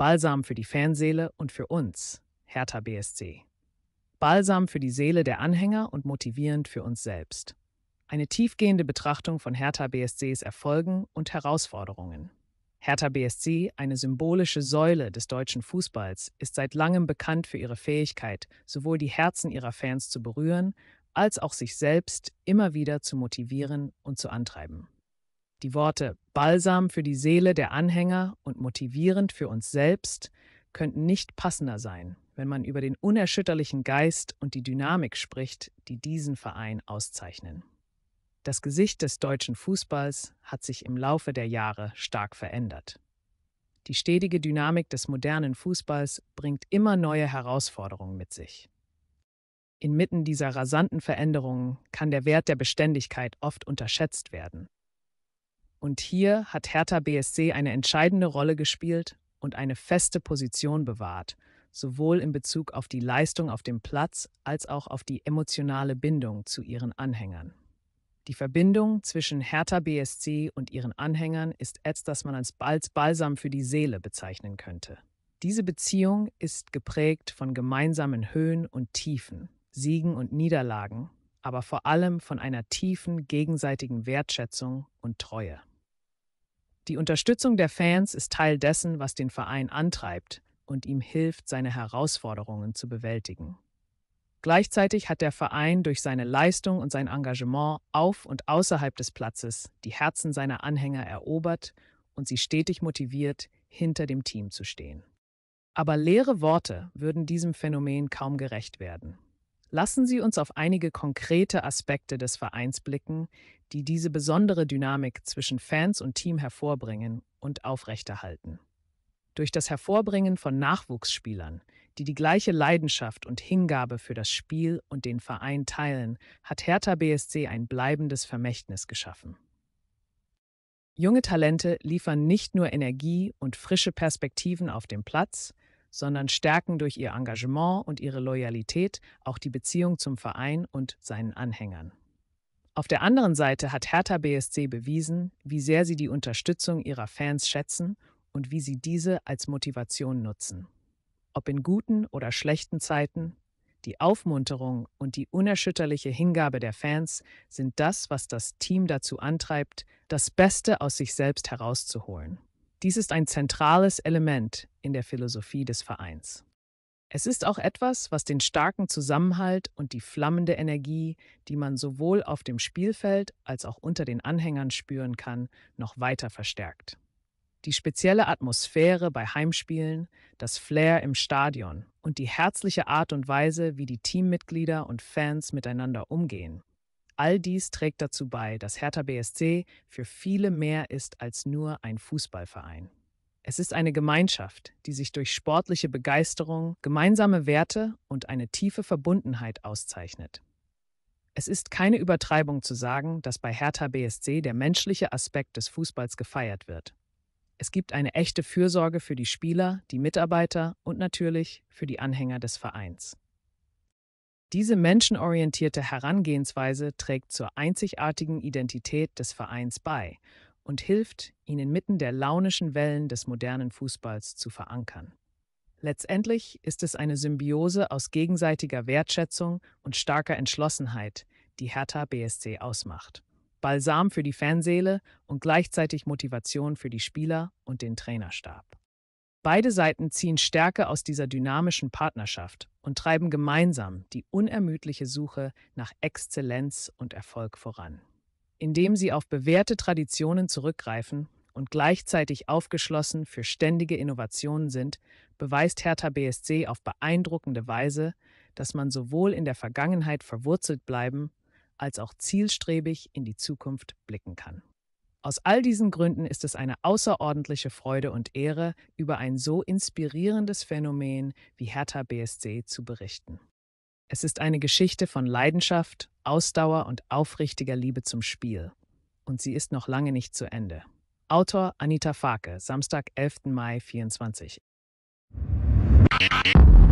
Balsam für die Fanseele und für uns, Hertha BSC. Balsam für die Seele der Anhänger und motivierend für uns selbst. Eine tiefgehende Betrachtung von Hertha BSCs Erfolgen und Herausforderungen. Hertha BSC, eine symbolische Säule des deutschen Fußballs, ist seit langem bekannt für ihre Fähigkeit, sowohl die Herzen ihrer Fans zu berühren, als auch sich selbst immer wieder zu motivieren und zu antreiben. Die Worte Balsam für die Seele der Anhänger und motivierend für uns selbst könnten nicht passender sein, wenn man über den unerschütterlichen Geist und die Dynamik spricht, die diesen Verein auszeichnen. Das Gesicht des deutschen Fußballs hat sich im Laufe der Jahre stark verändert. Die stetige Dynamik des modernen Fußballs bringt immer neue Herausforderungen mit sich. Inmitten dieser rasanten Veränderungen kann der Wert der Beständigkeit oft unterschätzt werden. Und hier hat Hertha BSC eine entscheidende Rolle gespielt und eine feste Position bewahrt, sowohl in Bezug auf die Leistung auf dem Platz als auch auf die emotionale Bindung zu ihren Anhängern. Die Verbindung zwischen Hertha BSC und ihren Anhängern ist etwas, das man als Balsam für die Seele bezeichnen könnte. Diese Beziehung ist geprägt von gemeinsamen Höhen und Tiefen, Siegen und Niederlagen, aber vor allem von einer tiefen gegenseitigen Wertschätzung und Treue. Die Unterstützung der Fans ist Teil dessen, was den Verein antreibt und ihm hilft, seine Herausforderungen zu bewältigen. Gleichzeitig hat der Verein durch seine Leistung und sein Engagement auf und außerhalb des Platzes die Herzen seiner Anhänger erobert und sie stetig motiviert, hinter dem Team zu stehen. Aber leere Worte würden diesem Phänomen kaum gerecht werden. Lassen Sie uns auf einige konkrete Aspekte des Vereins blicken, die diese besondere Dynamik zwischen Fans und Team hervorbringen und aufrechterhalten. Durch das Hervorbringen von Nachwuchsspielern, die die gleiche Leidenschaft und Hingabe für das Spiel und den Verein teilen, hat Hertha BSC ein bleibendes Vermächtnis geschaffen. Junge Talente liefern nicht nur Energie und frische Perspektiven auf dem Platz, sondern stärken durch ihr Engagement und ihre Loyalität auch die Beziehung zum Verein und seinen Anhängern. Auf der anderen Seite hat Hertha BSC bewiesen, wie sehr sie die Unterstützung ihrer Fans schätzen und wie sie diese als Motivation nutzen. Ob in guten oder schlechten Zeiten, die Aufmunterung und die unerschütterliche Hingabe der Fans sind das, was das Team dazu antreibt, das Beste aus sich selbst herauszuholen. Dies ist ein zentrales Element in der Philosophie des Vereins. Es ist auch etwas, was den starken Zusammenhalt und die flammende Energie, die man sowohl auf dem Spielfeld als auch unter den Anhängern spüren kann, noch weiter verstärkt. Die spezielle Atmosphäre bei Heimspielen, das Flair im Stadion und die herzliche Art und Weise, wie die Teammitglieder und Fans miteinander umgehen. All dies trägt dazu bei, dass Hertha BSC für viele mehr ist als nur ein Fußballverein. Es ist eine Gemeinschaft, die sich durch sportliche Begeisterung, gemeinsame Werte und eine tiefe Verbundenheit auszeichnet. Es ist keine Übertreibung zu sagen, dass bei Hertha BSC der menschliche Aspekt des Fußballs gefeiert wird. Es gibt eine echte Fürsorge für die Spieler, die Mitarbeiter und natürlich für die Anhänger des Vereins. Diese menschenorientierte Herangehensweise trägt zur einzigartigen Identität des Vereins bei und hilft, ihn inmitten der launischen Wellen des modernen Fußballs zu verankern. Letztendlich ist es eine Symbiose aus gegenseitiger Wertschätzung und starker Entschlossenheit, die Hertha BSC ausmacht. Balsam für die Fanseele und gleichzeitig Motivation für die Spieler und den Trainerstab. Beide Seiten ziehen Stärke aus dieser dynamischen Partnerschaft und treiben gemeinsam die unermüdliche Suche nach Exzellenz und Erfolg voran indem sie auf bewährte Traditionen zurückgreifen und gleichzeitig aufgeschlossen für ständige Innovationen sind, beweist Hertha BSC auf beeindruckende Weise, dass man sowohl in der Vergangenheit verwurzelt bleiben als auch zielstrebig in die Zukunft blicken kann. Aus all diesen Gründen ist es eine außerordentliche Freude und Ehre, über ein so inspirierendes Phänomen wie Hertha BSC zu berichten. Es ist eine Geschichte von Leidenschaft, Ausdauer und aufrichtiger Liebe zum Spiel. Und sie ist noch lange nicht zu Ende. Autor Anita Farke, Samstag, 11. Mai 2024.